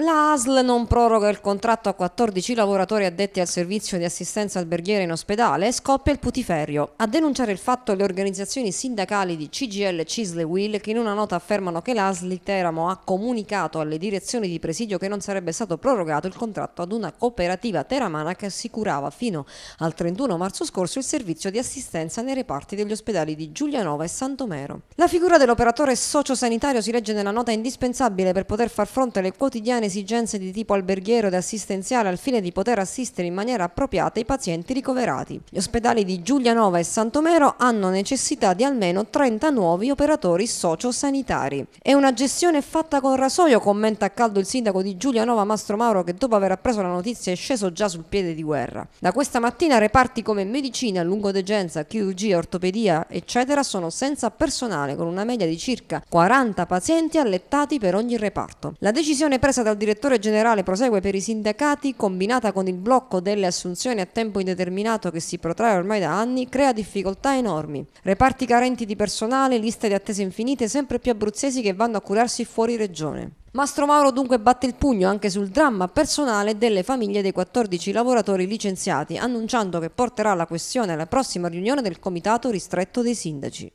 La ASL non proroga il contratto a 14 lavoratori addetti al servizio di assistenza alberghiera in ospedale e scoppia il putiferio. A denunciare il fatto le organizzazioni sindacali di CGL Cisle Will che in una nota affermano che l'ASL di Teramo ha comunicato alle direzioni di presidio che non sarebbe stato prorogato il contratto ad una cooperativa teramana che assicurava fino al 31 marzo scorso il servizio di assistenza nei reparti degli ospedali di Giulianova e Santomero. La figura dell'operatore sociosanitario si legge nella nota indispensabile per poter far fronte alle quotidiane quotidiane esigenze di tipo alberghiero ed assistenziale al fine di poter assistere in maniera appropriata i pazienti ricoverati. Gli ospedali di Giulianova e Santomero hanno necessità di almeno 30 nuovi operatori sociosanitari. È una gestione fatta con rasoio, commenta a caldo il sindaco di Giulianova Mastro Mauro che dopo aver appreso la notizia è sceso già sul piede di guerra. Da questa mattina reparti come medicina, lungodegenza, chirurgia, ortopedia, eccetera, sono senza personale con una media di circa 40 pazienti allettati per ogni reparto. La decisione presa dal direttore generale prosegue per i sindacati, combinata con il blocco delle assunzioni a tempo indeterminato che si protrae ormai da anni, crea difficoltà enormi. Reparti carenti di personale, liste di attese infinite, sempre più abruzzesi che vanno a curarsi fuori regione. Mastro Mauro dunque batte il pugno anche sul dramma personale delle famiglie dei 14 lavoratori licenziati, annunciando che porterà la questione alla prossima riunione del Comitato Ristretto dei Sindaci.